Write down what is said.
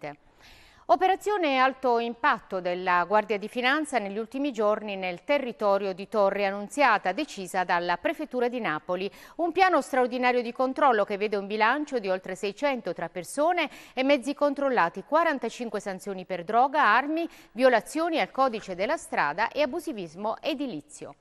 2007. Operazione alto impatto della Guardia di Finanza negli ultimi giorni nel territorio di Torre Annunziata, decisa dalla Prefettura di Napoli. Un piano straordinario di controllo che vede un bilancio di oltre 600 tra persone e mezzi controllati, 45 sanzioni per droga, armi, violazioni al codice della strada e abusivismo edilizio.